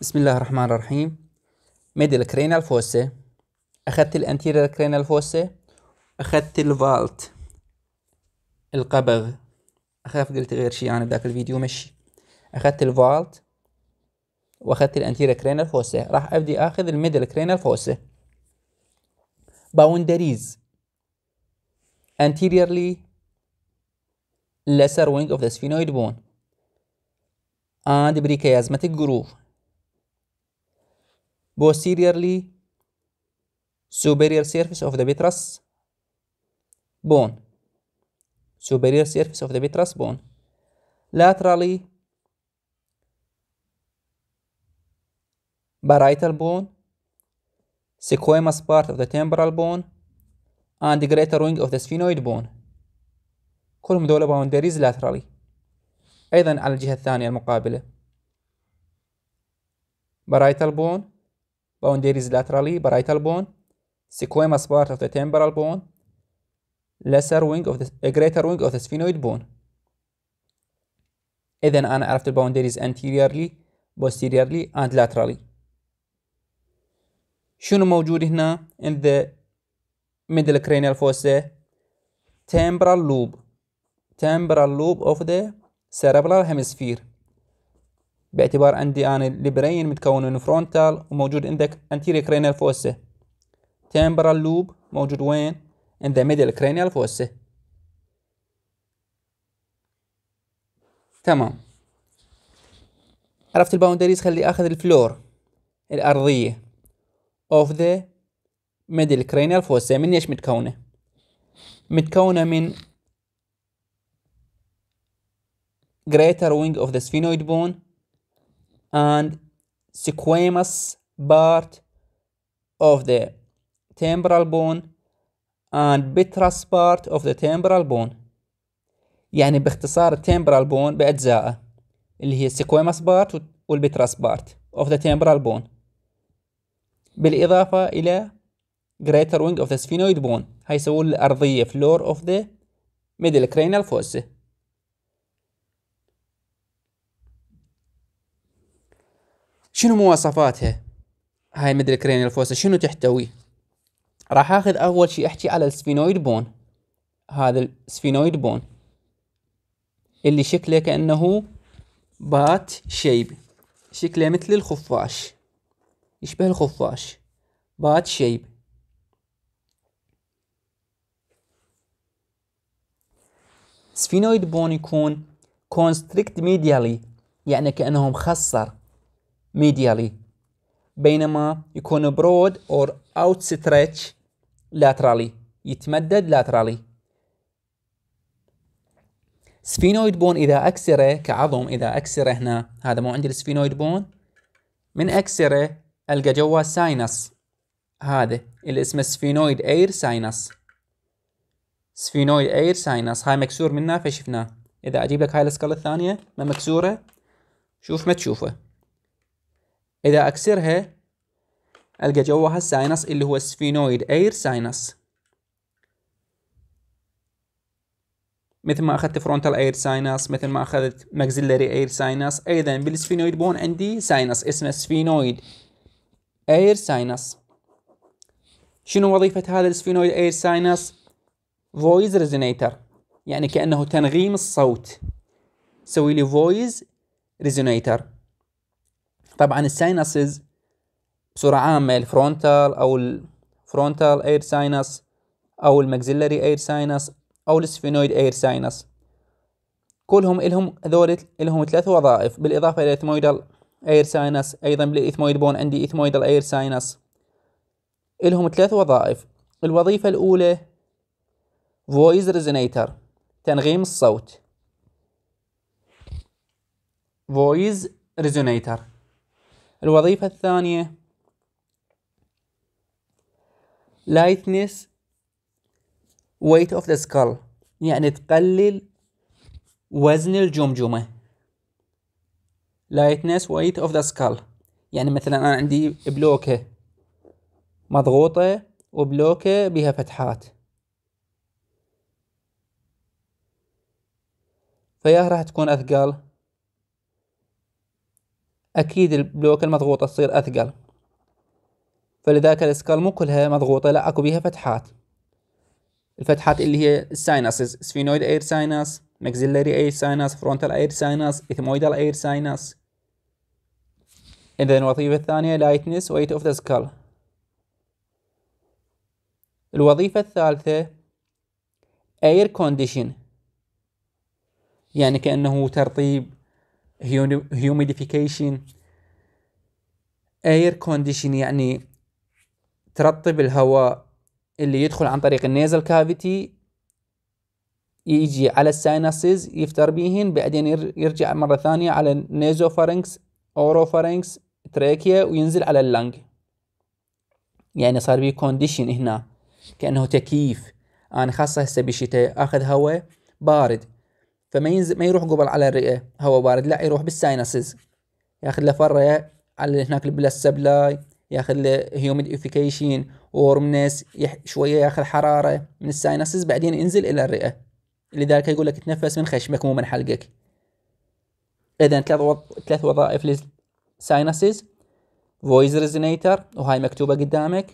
بسم الله الرحمن الرحيم ميدل كرينال فوسة أخذت الانتيرير كرينال فوسة أخذت الفالت القبغ أخاف قلت غير شيء أنا بذاك الفيديو مشي أخذت الفالت وأخذت الانتيرير كرينال فوسة راح أبدي أخذ الميدل كرينال فوسة باوندريز anteriorly lesser wing of the sphenoid bone and brichiasmatic groove posteriorly superior surface of the vitreous bone superior surface of the vitreous bone laterally parietal bone sequamous part of the temporal bone and the greater wing of the sphenoid bone كلهم دول boundaries laterally أيضا على الجهة الثانية المقابلة parietal bone boundaries laterally parietal bone squamous part of the temporal bone lesser wing of the uh, greater wing of the sphenoid bone إذا أنا عرفت boundaries anteriorly posteriorly and laterally شنو موجود هنا in the middle cranial fossa temporal lobe temporal lobe of the cerebral hemisphere باعتبار عندي أنا البرين متكون من فرونتال وموجود عندك anterior cranial fossa temporal لوب موجود وين in the middle cranial fossa تمام عرفت الباوندريز خلي اخذ الفلور الارضيه of the middle cranial fossa من ايش متكونه متكونه من greater wing of the sphenoid bone and squamous part of the temporal bone and vitreous part of the temporal bone يعني باختصار temporal bone بأجزائه اللي هي squamous part والبترس part of the temporal bone بالإضافة إلى greater wing of the sphenoid bone هيسوون الأرضية floor of the middle cranial fossa شنو مواصفاتها هاي مدري كرينيال فوسا شنو تحتوي راح اخذ اول شيء احكي على السفينويد بون هذا السفينويد بون اللي شكله كانه بات شيب شكله مثل الخفاش يشبه الخفاش بات شيب سفينويد بون يكون كونستريكت ميديالي يعني كأنه مخصر medially بينما يكون broad or outstretched laterally يتمدد laterally سفينويد بون إذا أكسره كعظم إذا أكسره هنا هذا مو عندي السفينويد بون من أكسره ألقى جوا ساينس هذا اللي اسمه سفينويد اير ساينس سفينويد اير ساينس هاي مكسور منه فشفناه إذا أجيب لك هاي الأسكال الثانية ما مكسورة شوف ما تشوفه إذا أكسرها ألقى جواها الساينس اللي هو السفينويد أير ساينس مثل ما أخذت فرونتال أير ساينس مثل ما أخذت ماكسيلاري أير ساينس أيضا بالسفينويد بون عندي ساينس اسمه سفينويد أير ساينس شنو وظيفة هذا السفينويد أير ساينس؟ فويز ريزونيتر يعني كأنه تنغيم الصوت سوي لي فويز ريزونيتر طبعا الساينسز بصورة عامة الفرونتال أو الفرونتال اير ساينس أو المكسلري اير ساينس أو السفينويد اير ساينس كلهم إلهم هذول إلهم ثلاث وظائف بالإضافة إلى الإثمويدال اير ساينس أيضا بالإثمويد بون عندي إثمويدال اير ساينس إلهم ثلاث وظائف الوظيفة الأولى فويس ريزونيتر تنغيم الصوت فويس ريزونيتر الوظيفة الثانية lightness weight of the skull يعني تقلل وزن الجمجمة lightness weight of the skull يعني مثلا أنا عندي بلوكة مضغوطة وبلوكة بها فتحات فيا راح تكون أثقال أكيد البلوك المضغوطة تصير أثقل فلذلك الاسكال مو كلها مضغوطة لا أكو بيها فتحات الفتحات اللي هي الساينسز سفينويد اير ساينس مكزيلاري اير ساينس فرونتال اير ساينس اثمويدال اير ساينس إذا الوظيفة الثانية لايتنس ويت اوف ذا سكال الوظيفة الثالثة اير كونديشن يعني كأنه ترطيب هيوميديفيكيشن اير كونديشن يعني ترطب الهواء اللي يدخل عن طريق النيزل كافيتي يجي على الساينسز يفتر بيهن بعدين يرجع مرة ثانية على النيزوفارنكس اوروفارنكس تراكيا وينزل على اللنج يعني صار بيه كونديشن هنا كأنه تكييف أنا خاصة هسه بالشتاء أخذ هواء بارد فما ينزل ما يروح قبل على الرئه هواء بارد لا يروح بالساينسز ياخذ له فرة على هناك البلاس سبلاي ياخذ له هيوميديفيكيشن وورمنس يح... شويه ياخذ حراره من الساينسز بعدين ينزل الى الرئه لذلك يقول لك تنفس من خشمك مو من حلقك اذا ثلاث وض... ثلاث وظائف للساينسز فويس ريزونيتر وهاي مكتوبه قدامك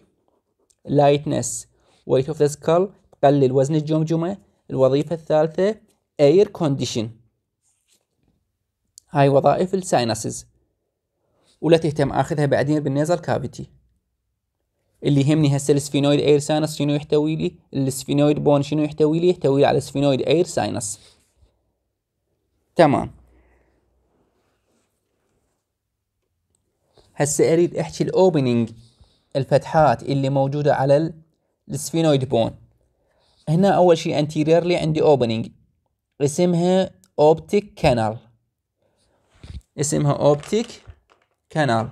لايتنس ويت اوف ذا سكال تقلل وزن الجمجمه الوظيفه الثالثه اير كونديشن هاي وظائف الساينسز ولا تهتم اخذها بعدين بالنيزل كافيتي اللي يهمني هسه السفينويد اير ساينس شنو يحتوي لي السفينويد بون شنو يحتوي لي يحتوي لي على السفينويد اير ساينس تمام هسه اريد احكي الاوبننج الفتحات اللي موجوده على السفينويد بون هنا اول شيء انتيريرلي عندي اوبننج اسمها اوبتيك كانال اسمها اوبتيك كانال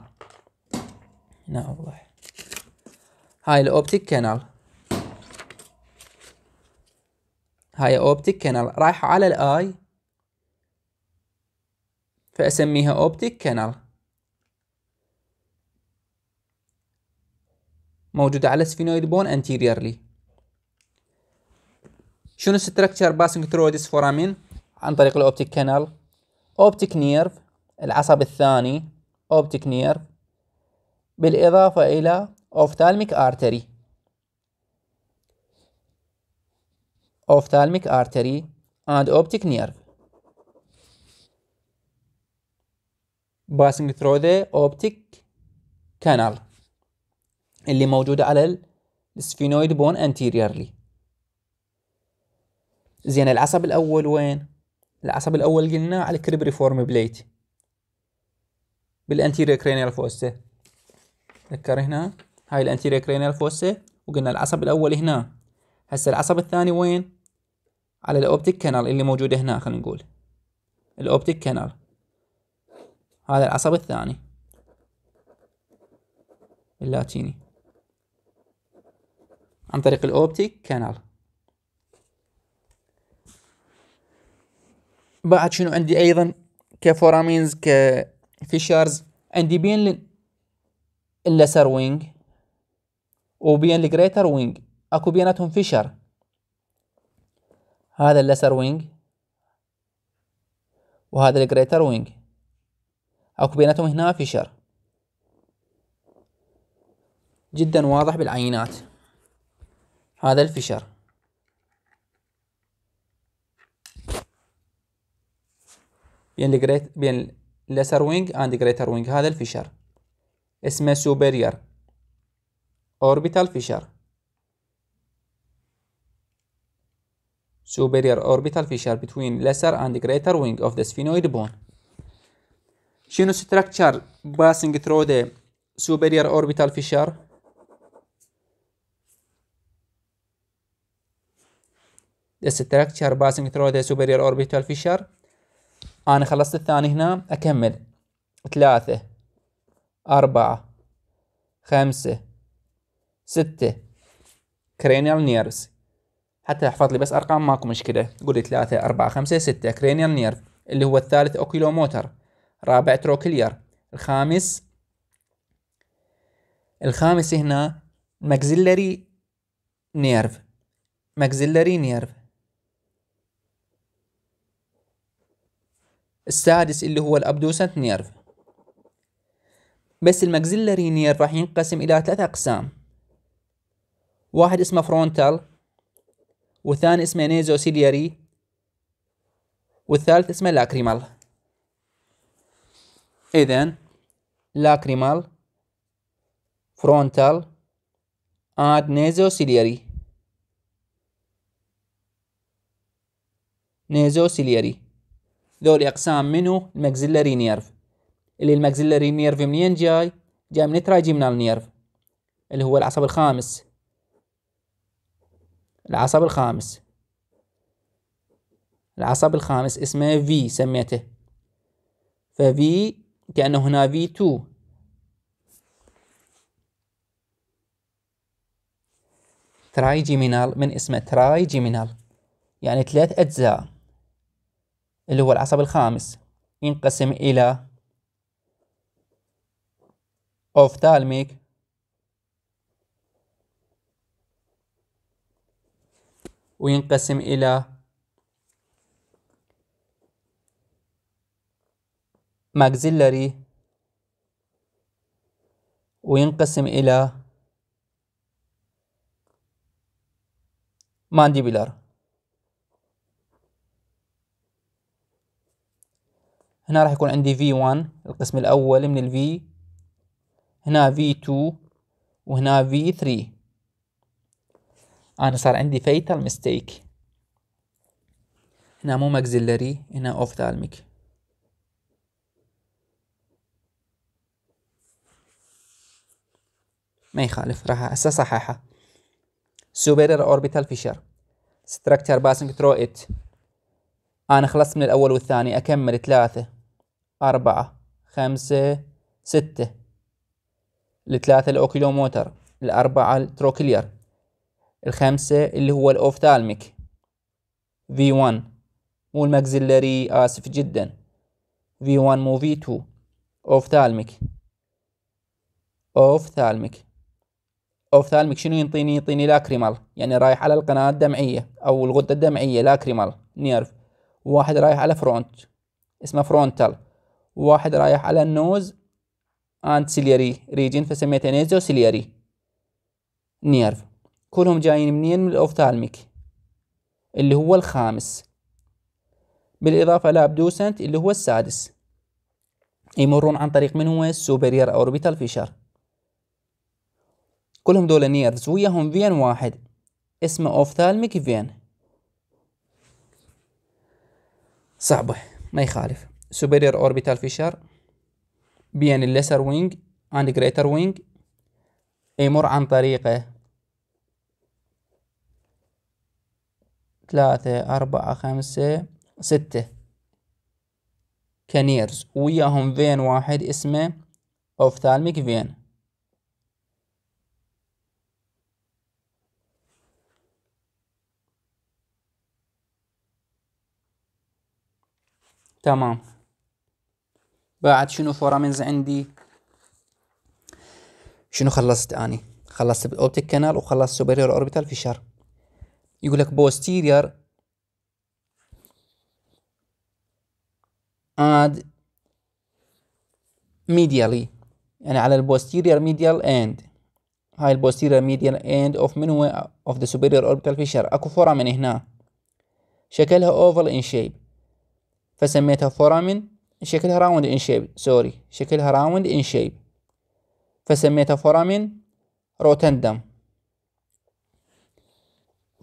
هنا اوضح هاي الاوبتيك كانال هاي اوبتيك كانال رايحة على الاي فاسميها اوبتيك كانال موجودة على سفينويد بون انتيريرلي شنو ستراكشر باسنج ثرو ذيس فورامين عن طريق الاوبتيك كانال اوبتيك نيرف العصب الثاني اوبتيك نيرف بالاضافه الى اوفثالميك ارتري اوفثالميك ارتري اند اوبتيك نيرف باسنج ثرو ذا اوبتيك كانال اللي موجودة على السفينويد بون انتيريرلي زين العصب الاول وين العصب الاول قلنا على الكريبري فورم بليت بالانتيريو كرينيال فوسا تذكر هنا هاي الانتيريو كرينيال فوسا وقلنا العصب الاول هنا هسه العصب الثاني وين على الاوبتيك كانال اللي موجوده هنا خلينا نقول الاوبتيك كانال هذا العصب الثاني اللاتيني عن طريق الاوبتيك كانال بعد شنو عندي ايضا كفورامينز كفيشرز عندي بين اللسر وينج وبين الجريتر وينج اكو بيناتهم فيشر هذا اللسر وينج وهذا الجريتر وينج اكو بيناتهم هنا فيشر جدا واضح بالعينات هذا الفشر بين الجريت بين الليسر وينج اند جريتر وينج هذا الفيشر اسمه سوبرير اوربيتال فيشر سوبرير اوربيتال فيشر بين الليسر اند جريتر وينج اوف ذا سفينويد بون شنو ستراكشر باسنج ثرو ذا سوبرير اوربيتال فيشر The structure passing through the superior orbital fissure أنا خلصت الثاني هنا أكمل ثلاثة أربعة خمسة ستة كرينيال نيرز حتى احفظ لي بس أرقام ماكو مشكلة قولي ثلاثة أربعة خمسة ستة كرينيال نيرف اللي هو الثالث أوكيلوموتر رابع تروكلير الخامس الخامس هنا ماكسيلري نيرف ماكسيلري نيرف السادس اللي هو الابدوسنت نيرف بس الماكسيلاري نيرف راح ينقسم الى ثلاث اقسام واحد اسمه فرونتال والثاني اسمه نيزوسيلياري والثالث اسمه لاكريمال اذا لاكريمال فرونتال and nasociliary nasociliary ذولي أقسام منو المكزلري نيرف اللي المكزلري نيرف منين جاي جاي من التراجيمنال نيرف اللي هو العصب الخامس العصب الخامس العصب الخامس اسمه في سميته ففي كأنه هنا في 2 جيمينال من اسمه جيمينال يعني ثلاث أجزاء اللي هو العصب الخامس ينقسم إلى أوفتالميك وينقسم إلى ماكزيلري وينقسم إلى مانديبيلار هنا راح يكون عندي V1 القسم الأول من ال V هنا V2 وهنا V3 أنا صار عندي fatal mistake هنا مو maxillary هنا ophthalmic ما يخالف راح هسه صححها superior orbital fissure structure passing through it أنا خلصت من الأول والثاني أكمل ثلاثة أربعة خمسة ستة الثلاثة الأوكيلوموتر الأربعة التروكلير الخمسة اللي هو الأوفتالميك V1 مو المكزلري آسف جدا V1 مو V2 أوفتالميك أوفتالميك أوفتالميك شنو ينطيني ينطيني لاكريمال يعني رايح على القناة الدمعية أو الغدة الدمعية لاكريمال نيرف واحد رايح على فرونت اسمه فرونتال واحد رايح على النوز اند سيلياري ريجين فسميته نيزو سيلياري نيرف كلهم جايين منين من الاوفتالميك اللي هو الخامس بالاضافه لابدوسنت اللي هو السادس يمرون عن طريق من هو السوبرير اوربيتال فيشر كلهم دول نيرفز وياهم فين واحد اسمه اوفتالميك فين صعبه ما يخالف superior orbital fissure بين الليسر وينج and greater wing يمر عن طريقه ثلاثة أربعة خمسة ستة كنيرز وياهم فين واحد اسمه اوفثالميك فين تمام بعد شنو فورامينز عندي شنو خلصت اني خلصت بالاوبتيك كانال وخلصت سوبريور اوربيتال فيشر يقول لك بوستيرير اد ميديالي يعني على البوستيرير ميديال اند هاي البوستيرير ميديال اند اوف من هو اوف ذا سوبريور اوربيتال فيشر اكو فورامين هنا شكلها اوفل ان شيب فسميتها فورامين شكلها راوند ان شيب سوري شكلها راوند ان شيب فسميتها فورامين روتندم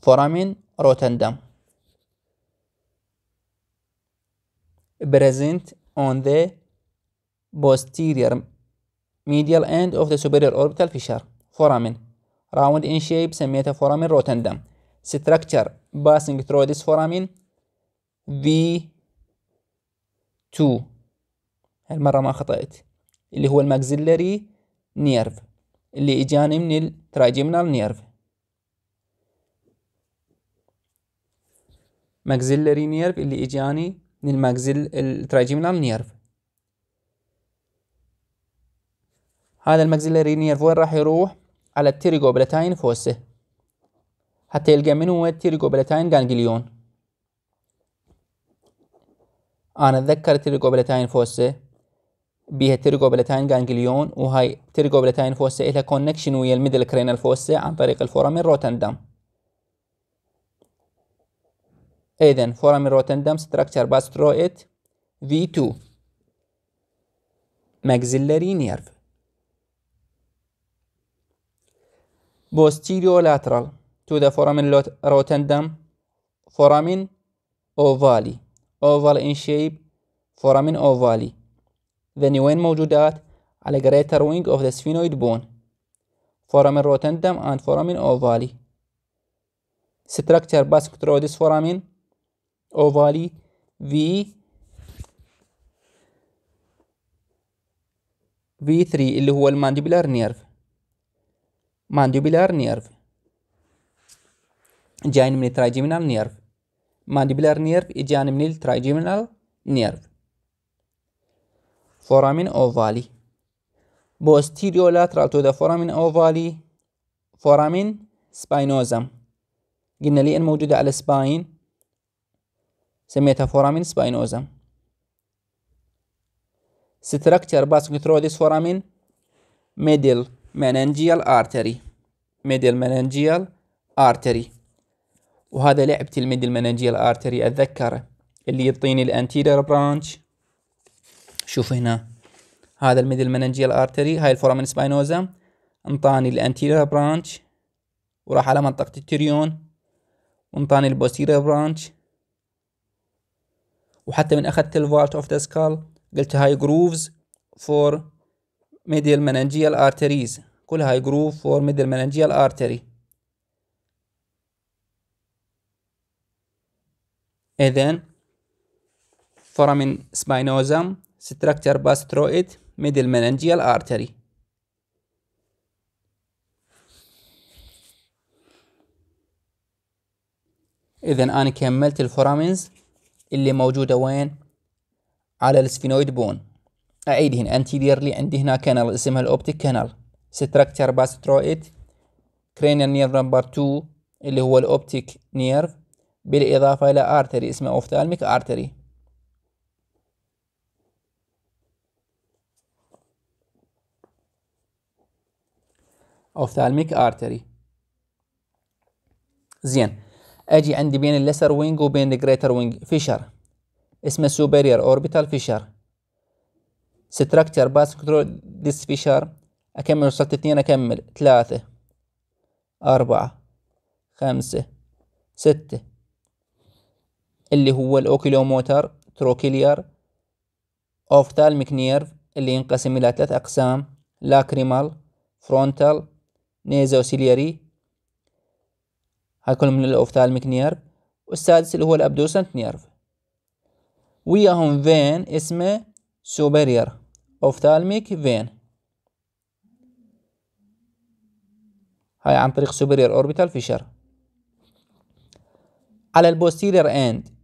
فورامين روتندم present on the posterior medial end of the superior orbital fissure foramen round in shape سميتها foramen rotundum structure passing through this foramen V تو هالمرة ما خطأت اللي هو الماكسيلاري نيرف اللي اجاني من الترايجيمنال نيرف ماكسيلاري نيرف اللي اجاني من الماكسيل الترايجيمنال نيرف هذا الماكسيلاري نيرف وين راح يروح على التيريجوبلاتاين فوسه حتى يلقى من هو التيريجوبلاتاين جانجليون انا اتذكر تريجوبلاتاين فوسة بيها تريجوبلاتاين جانجليون وهاي تريجوبلاتاين فوسة إلها كونكشن ويا الميدل كرينال فوسا عن طريق الفورامين روتندم إذن فورامين روتندم ستراكشر باسترويت V2 ماكزيلاري maxillary nerve posterolateral to the foramen روتندم فورامين أوفالي oval in shape foramen ovale ذا نيوين موجودات على greater wing of the sphenoid bone foramen rotundum and foramen ovale structure basictrodis foramen ovale V V3 اللي هو المانديبولار نيرف مانديبولار نيرف جاين من الترايجيمينال نيرف مانديبلر نيرف إجي يعني من الترايجيمينال نيرف فورامين أوفالي بوستيريو لاترال تو ذا فورامين أوفالي فورامين سباينوزم قلنا لي إن موجودة على السباين سميتها فورامين سباينوزم ستراكتشر ديس فورامين ميدل مننجيال ارتري ميدل مننجيال ارتري وهذا لعبتي الميدل مننجيال ارتري اتذكره اللي يعطيني الانتيرير برانش شوف هنا هذا الميدل مننجيال ارتري هاي الفورامن سباينوزا انطاني الانتيرير برانش وراح على منطقة التريون وانطاني البوستيرير برانش وحتى من اخذت الفالت اوف ذا سكال قلت هاي جروفز فور ميدل مننجيال ارتريز كل هاي جروف فور ميدل مننجيال ارتري إذن فورامين spinosum structure باسترويد ميدل مننجيال أرتري إذن أنا كملت الفورامينز اللي موجودة وين؟ على السفينويد بون أعيدهن أنتيريرلي عندي هنا كانال اسمها الأوبتيك كانال ستراكتشر باسترويد كرينيال نيرف نمبر 2 اللي هو الأوبتيك نيرف بالإضافة إلى أرتري اسمه أوفتالميك أرتري أوفتالميك أرتري زين أجي عندي بين الليسر وينج وبين الجريتر وينج فيشر اسمه superior أوربيتال فيشر structure باس كنترول ديس فيشر أكمل وصلت اثنين أكمل ثلاثة أربعة خمسة ستة اللي هو الأوكيلوموتر تروكيليار أوفتالميك نيرف اللي ينقسم إلى ثلاث أقسام لاكريمال فرونتال نيزوسيلياري هاي كلهم من الأوفتالميك نيرف والسادس اللي هو الأبدوسنت نيرف وياهم فين اسمه سوبرير أوفتالميك فين هاي عن طريق سوبرير أوربيتال فيشر على البوستيرير اند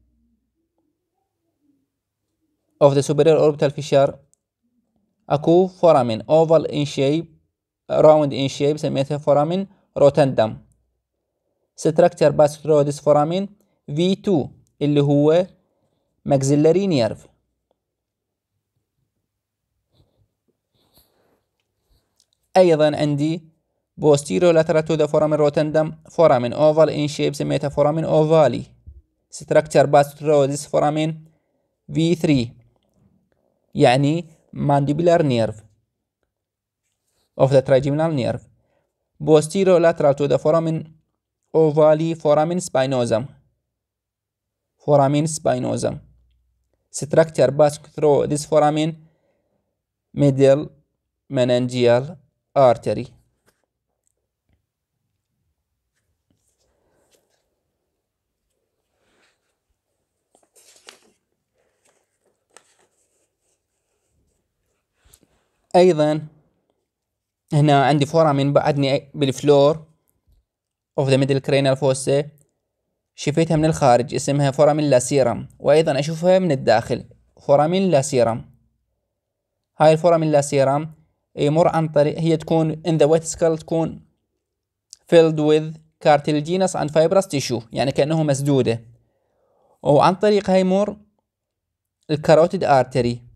of the superior orbital fissure أكو foramen oval in shape round in shape سميتها foramen rotundum structure pass through this foramen V2 اللي هو maxillary nerve أيضا عندي posterior lateral to the foramen rotundum foramen oval in shape سميتها foramen ovale structure pass through this foramen V3 يعني mandibular nerve of the trigeminal nerve posterior lateral to the foramen ovale foramen spinosum foramen spinosum structure passing through this foramen medial meningeal artery ايضا هنا عندي فورامين بعدني بالفلور اوف ذا ميدل كرينال فوسا شفيتها من الخارج اسمها فورامين لاسيرم وايضا اشوفها من الداخل فورامين لاسيرم هاي الفورامين لاسيرم يمر عن طريق هي تكون in the wet skull تكون filled with cartilaginous and fibrous tissue يعني كأنه مسدودة وعن طريقها يمر الكاروتيد artery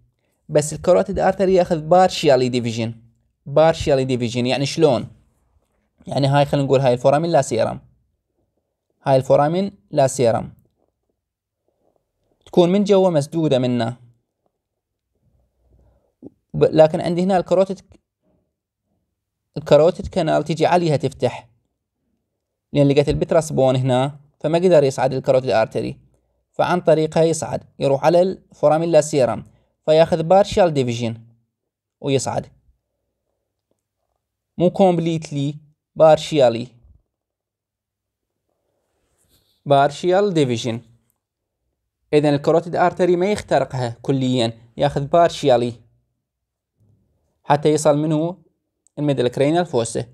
بس الكاروتيد ارتري ياخذ بارشيالي ديفيجن بارشيالي ديفيجن يعني شلون يعني هاي خلينا نقول هاي الفورامين لا سيرم هاي الفورامين لا سيرم تكون من جوا مسدودة منه لكن عندي هنا الكاروتيد الكاروتيد كانال تجي عليها تفتح لأن لقيت البتراسبون هنا فما قدر يصعد الكاروتيد ارتري فعن طريقها يصعد يروح على لا سيرم فياخذ بارشال ديفيجن ويصعد مو كومبليتلي بارشيالي بارشيال ديفيجن اذا الكروتيد ارتري ما يخترقها كليا ياخذ بارشيالي حتى يصل منه الميدل كرينال فوسة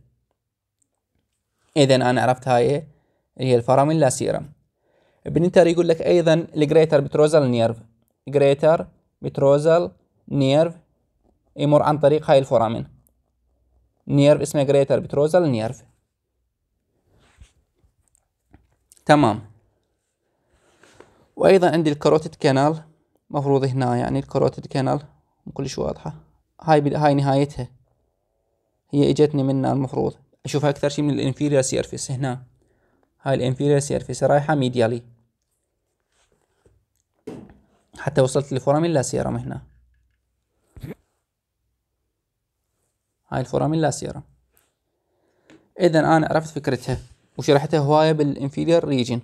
اذا انا عرفت هاي هي الفرامين لا سيرم بنتر يقول لك ايضا الجريتر بتروزال نيرف جريتر بتروزال نيرف يمر عن طريق هاي الفورامين نيرف اسمه جريتر بتروزال نيرف تمام وايضا عندي الكاروتيد كانال مفروض هنا يعني الكاروتيد كانال كلش واضحة هاي هاي نهايتها هي اجتني منها المفروض اشوفها اكثر شيء من الانفيريا سيرفيس هنا هاي الانفيريا سيرفيس رايحة ميديالي حتى وصلت لفورامين لا سيرم هنا هاي الفورامين لا سيرم اذا انا عرفت فكرتها وشرحتها هواية بالانفيرير ريجن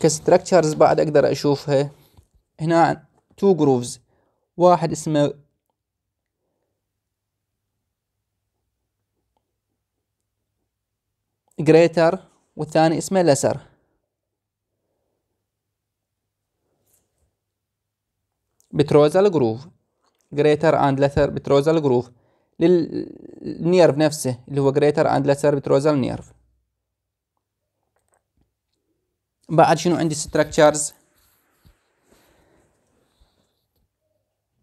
كستركتشرز بعد اقدر اشوفها هنا تو جروفز واحد اسمه جريتر والثاني اسمه لسر بتروزال جروف جريتر اند لسر بتروزال جروف للنيرف نفسه اللي هو جريتر اند لسر بتروزال نيرف بعد شنو عندي ستراكشرز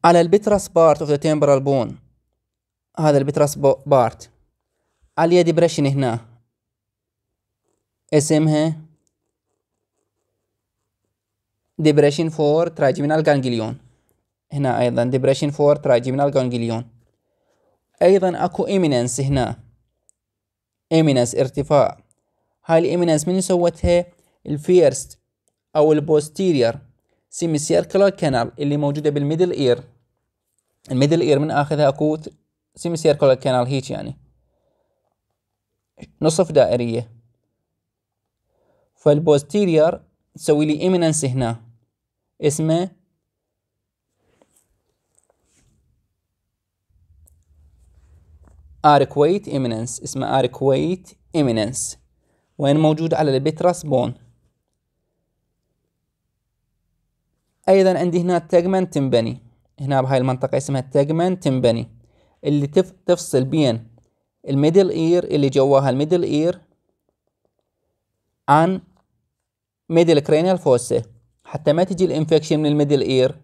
على البترس بارت اوف ذا تيمبرال بون هذا البترس بارت على اليد بريشن هنا S M है دبريشن فور تراجمينال هنا أيضا depression فور تراجمينال ganglion أيضا أكو eminence هنا eminence ارتفاع هاي الإيميننس من سوتها الفيرست أو البوستيرير سيمي سيركلر كانال اللي موجودة بالميدل إير الميدل إير من آخذها أكو سيمي سيركلر كانال هيك يعني نصف دائرية فالبوستيرير تسوي لي إيميننس هنا اسمه اركويت ايمننس اسمه اركويت ايمننس وين موجود على البترس بون ايضا عندي هنا تجمنت تنبني هنا بهاي المنطقة اسمها تجمنت تنبني اللي تف تفصل بين الميدل اير اللي جواها الميدل اير عن ميدل كرينيال فوسة حتى ما تجي الانفكشن من الميدل اير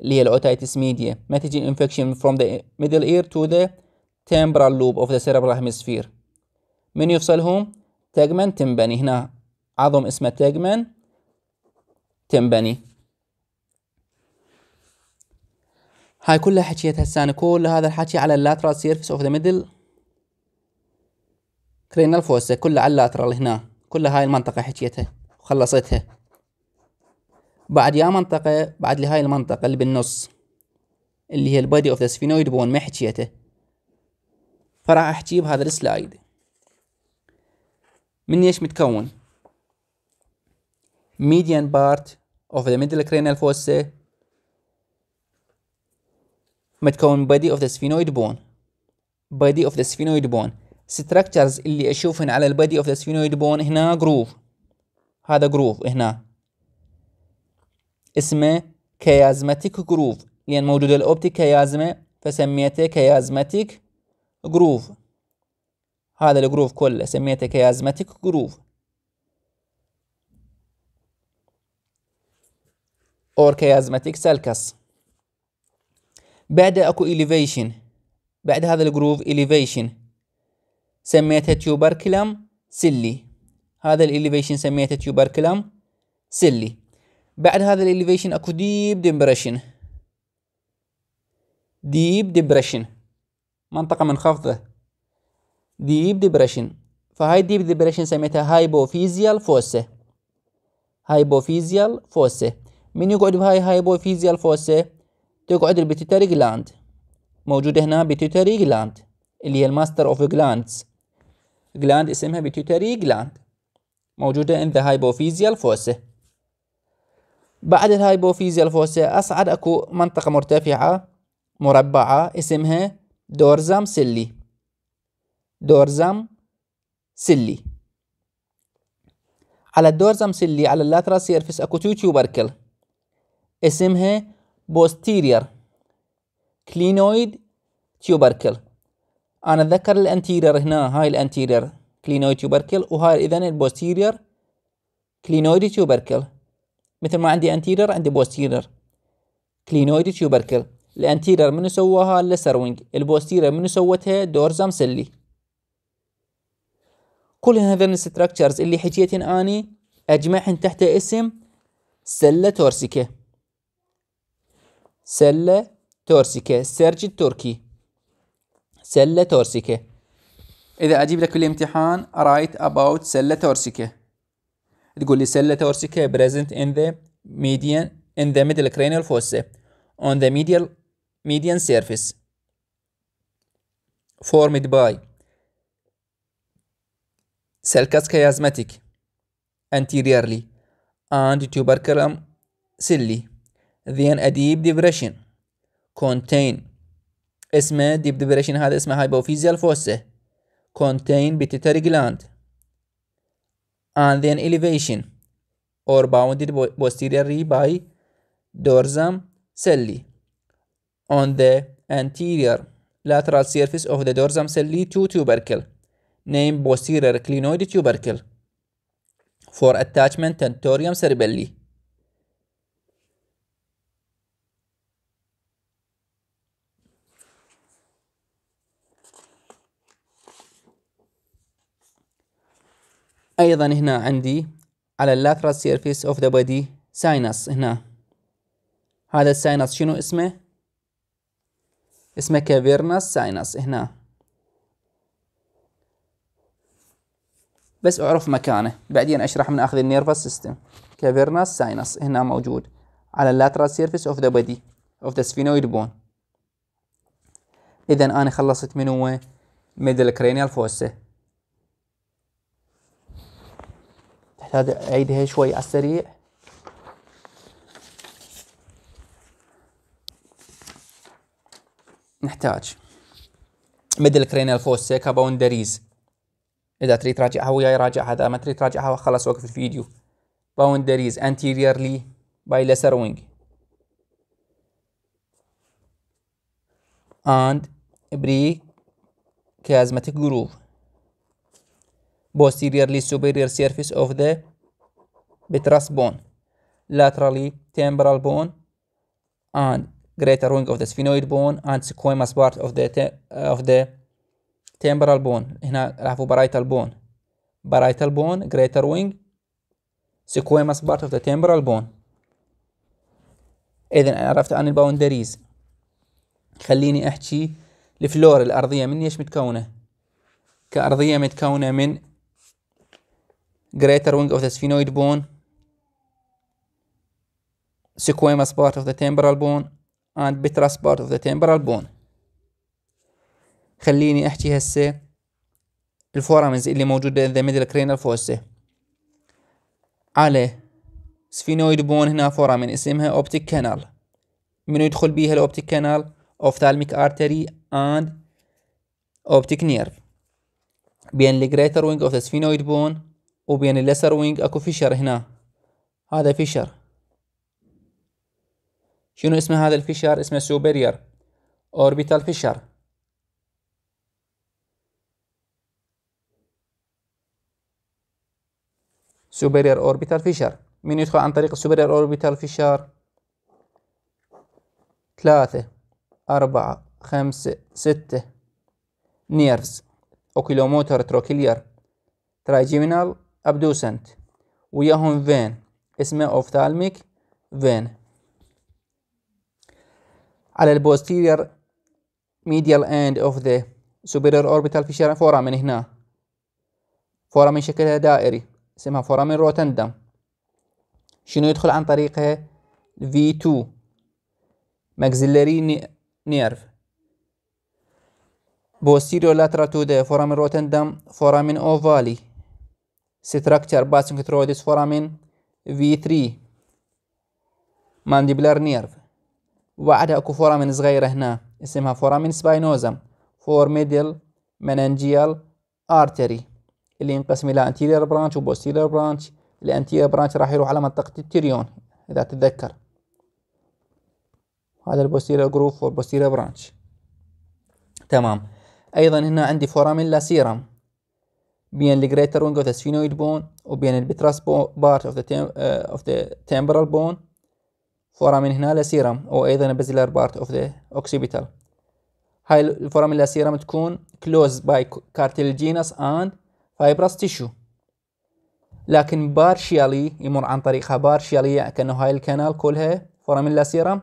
اللي هي الاوتايتس ميديا ما تجي الانفكشن فروم ذا ميدل اير تو ذا تمبرال لوب اوف ذا سيربرال هيمسفير من يفصلهم تاجمان تنبني هنا عظم اسمه تاجمان تنبني هاي كلها حكيت هسه انا كل هذا الحكي على اللاترال سيرفيس اوف ذا ميدل كرينال فوسه كلها على اللاترال هنا كل هاي المنطقة حكيتها وخلصتها بعد يا منطقة بعد لهاي المنطقة اللي بالنص اللي هي البادي اوف ذا سفينويد بون ما حكيته فراح احكي بهذا السلايد من ايش متكون ميديان بارت اوف ذا ميدل كرينال فوسه متكون بادي اوف ذا سفينويد بون بادي اوف ذا سفينويد بون ستراكشرز اللي اشوفهن على البادي اوف ذا سفينويد بون هنا جروف هذا جروف هنا اسمه كيازماتيك جروف لأن موجود الأوبتيك كيازمة فسميته كيازماتيك جروف هذا الجروف كله سميته كيازماتيك جروف اور كيازماتيك سالكس بعد اكو إليفيشن بعد هذا الجروف إليفيشن سميته تيوبركلم سلي هذا الاليفيشن سميته تيوبركلام سيلي بعد هذا الاليفيشن اكو ديب ديبرشن ديب ديبريشن منطقة منخفضة ديب ديبريشن فهاي ديب ديبريشن سميتها هايبوفيزيال فوسة هايبوفيزيال فوسة من يقعد بهاي هايبوفيزيال فوسة تقعد البيتيتري جلاند موجودة هنا بيتيتري جلاند اللي هي الماستر اوف جلاندز جلاند اسمها بيتيتري جلاند موجودة in the hypophysial fossa بعد الهايبوفيزيال fossa أصعد أكو منطقة مرتفعة مربعة اسمها دورزام سلي دورزام سلي على الدورزام سلي على اللاترا سيرفس أكو تو تيوبركل اسمها بوستيرير كلينويد تيوبركل أنا أتذكر الانتيرير هنا هاي الانتيرير كلينويد تيوبركل وهاي إذا البوستيرير كلينويد تيوبركل مثل ما عندي انتيرير عندي بوستيرير كلينويد تيوبركل الانتيرير منو سواها اللسر وينج البوستيرير منو سوتها دورزام سلي كل هذين الستراكشرز اللي حكيتن اني اجمعهن تحت اسم سله تورسيكا سله تورسيكا سيرجي التركي سله تورسيكا إذا أجيب لك الامتحان write about سلة تورسيكا تقول لي سلة تورسيكا present in the median in the middle cranial fossa on the medial median surface formed by Selkas chiasmatic anteriorly and tuberculum silly. Then a deep depression contain اسمه deep depression هذا اسمه hypophysial fossa contain pituitary gland and then elevation or bounded posteriorly by dorsum celli on the anterior lateral surface of the dorsum celli two tubercle named posterior clinoid tubercle for attachment tentorium cerebelli أيضا هنا عندي على اللاترال سيرفيس اوف ذا بودي ساينس هنا هذا الساينس شنو اسمه؟ اسمه كافيرنس ساينس هنا بس أعرف مكانه بعدين أشرح من أخذ النيرفس سيستم كافيرنس ساينس هنا موجود على اللاترال سيرفيس اوف ذا بودي اوف ذا سفينويد بون إذا أنا خلصت من هو ميدل كرينيال فوسه محتاج أعيدها شوي على السريع نحتاج ميدل كرينال فوسا كباوندريز إذا تريد تراجعها وياي راجعها إذا ما تريد تراجعها خلاص وقف الفيديو باوندريز انتيريرلي باي lesser وينج اند بري كازماتيك جروف posteriorly superior surface of the petrous bone laterally temporal bone and greater wing of the sphenoid bone and squamous part of the of the temporal bone هنا لاحظوا parietal bone parietal bone greater wing squamous part of the temporal bone اذا عرفت عن الباوندريز خليني احكي الفلور الارضيه من ايش متكونه كارضيه متكونه من greater wing of the sphenoid bone, squamous part of the temporal bone, and petrous part of the temporal bone. خليني احكي هسه الفورامز اللي موجودة in the middle cranial fossa على سفينويد بون هنا فورامين اسمها اوبتيك كانال منو يدخل بيها الاوبتيك كانال اوفتالميك ارتري اند اوبتيك نيرف بين الجريتر وينج اوف ذا سفينويد بون وبين اليسر وينج اكو فيشر هنا هذا فيشر شنو اسمه هذا الفيشر اسمه سوبريور اوربيتال فيشر سوبرير اوربيتال فيشر من يدخل عن طريق السوبريور اوربيتال فيشر ثلاثة أربعة خمسة ستة نيرفز أوكيلوموتر تروكيلير تراجيمينال ابدوسنت وياهم فين اسمه اوفتالميك vein على ال البوستيرير ميديال اند اوف ذا سوبيريور اوربيتال فيشر فورامين هنا فورامين شكلها دائري اسمها فورامين روتندم شنو يدخل عن طريقها V2 maxillary nerve posterior lateral to the foramen rotundum foramen ovale structure passing through this foramen V3 mandibular nerve وبعدها اكو فورامين صغيرة هنا اسمها فورامين سباينوزا فور ميدل مننجيال ارتري اللي ينقسم الى branch برانش posterior برانش الانتيرير برانش راح يروح على منطقة التريون اذا تتذكر هذا البوستيرير جروف والبوستيرير برانش تمام ايضا هنا عندي فورامين لاسيرم بين greater wing of the sphenoid bone وبين البتراس part of the, uh, of the temporal bone فورا من هنا لسيرم وأيضا basilar part of the occipital هاي الفورا من لسيرم تكون closed by cartilaginous and fibrous tissue لكن partially يمر عن طريقها بارشيالي كأنه هاي الكنال كلها فورا من لسيرم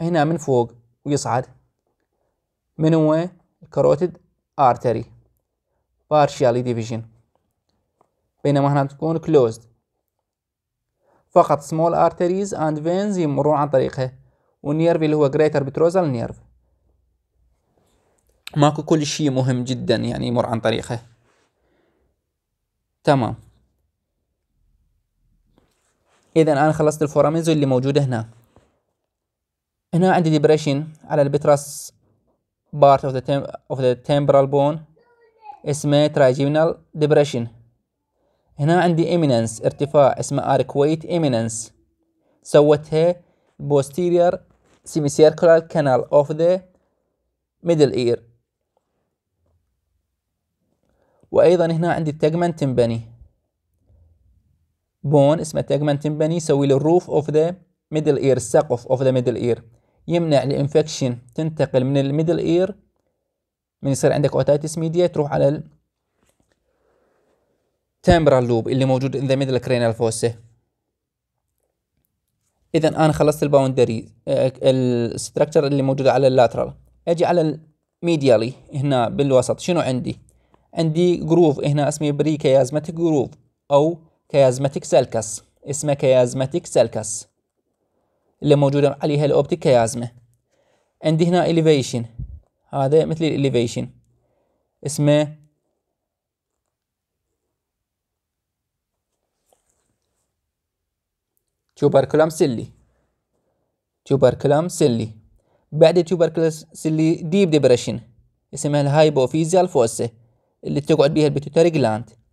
هنا من فوق ويصعد من هو الكاروتيد artery partial division بينما هنا تكون closed فقط small arteries and veins يمرون عن طريقها والنيرف اللي هو greater petrosal nerve ماكو كل شيء مهم جدا يعني يمر عن طريقه تمام اذا انا خلصت الفورامينز اللي موجوده هنا هنا عندي ديبريشن على البترس بارت اوف ذا اوف ذا temporal bone اسمه trigeminal depression هنا عندي eminence ارتفاع اسمه arcuate eminence سوتها posterior semicircular canal of the middle ear وايضا هنا عندي التجمنت تنبني بون اسمه تجمنت تنبني يسوي لي الروف اوف ذا middle ear السقف اوف ذا middle ear يمنع الانفكشن تنتقل من الميدل اير من يصير عندك اوتيتس ميديا تروح على ال تمبرال لوب اللي موجود in the middle cranial fossa اذا انا خلصت الباوندري آه، الستركتشر اللي موجوده على اللاترال اجي على الميديالي هنا بالوسط شنو عندي عندي جروف هنا اسمه بري كيازماتيك جروف او كيازماتيك سالكس اسمه كيازماتيك سالكس اللي موجوده عليها الاوبتيك كيازمه عندي هنا elevation هذا مثل الاليفيشن اسمه توبركلام سيلي توبركلام سيلي بعد توبركلام سيلي ديب ديبريشن اسمها الهايبوفيزيال فوسة اللي تقعد بيها البيتوتاري جلاند